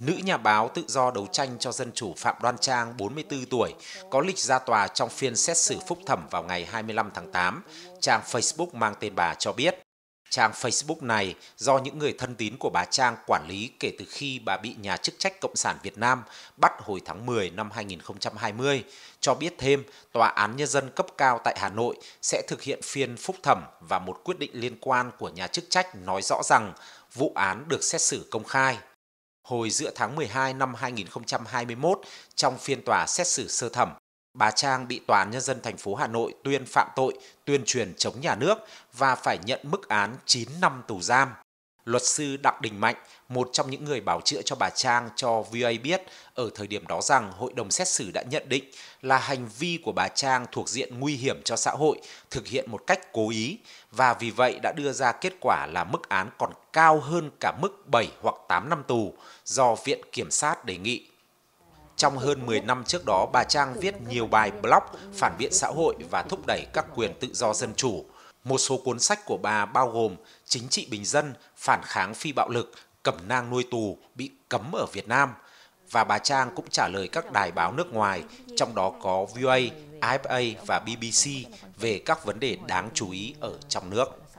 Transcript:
Nữ nhà báo tự do đấu tranh cho dân chủ Phạm Đoan Trang, 44 tuổi, có lịch ra tòa trong phiên xét xử phúc thẩm vào ngày 25 tháng 8, trang Facebook mang tên bà cho biết. Trang Facebook này do những người thân tín của bà Trang quản lý kể từ khi bà bị nhà chức trách Cộng sản Việt Nam bắt hồi tháng 10 năm 2020, cho biết thêm Tòa án Nhân dân cấp cao tại Hà Nội sẽ thực hiện phiên phúc thẩm và một quyết định liên quan của nhà chức trách nói rõ rằng vụ án được xét xử công khai hồi giữa tháng 12 năm 2021 trong phiên tòa xét xử sơ thẩm. Bà Trang bị Tòa án Nhân dân thành phố Hà Nội tuyên phạm tội tuyên truyền chống nhà nước và phải nhận mức án 9 năm tù giam. Luật sư Đặng Đình Mạnh, một trong những người bảo chữa cho bà Trang cho VOA biết ở thời điểm đó rằng hội đồng xét xử đã nhận định là hành vi của bà Trang thuộc diện nguy hiểm cho xã hội, thực hiện một cách cố ý và vì vậy đã đưa ra kết quả là mức án còn cao hơn cả mức 7 hoặc 8 năm tù do Viện Kiểm sát đề nghị. Trong hơn 10 năm trước đó, bà Trang viết nhiều bài blog phản biện xã hội và thúc đẩy các quyền tự do dân chủ – một số cuốn sách của bà bao gồm Chính trị bình dân, phản kháng phi bạo lực, cẩm nang nuôi tù bị cấm ở Việt Nam và bà Trang cũng trả lời các đài báo nước ngoài, trong đó có VOA, ifa và BBC về các vấn đề đáng chú ý ở trong nước.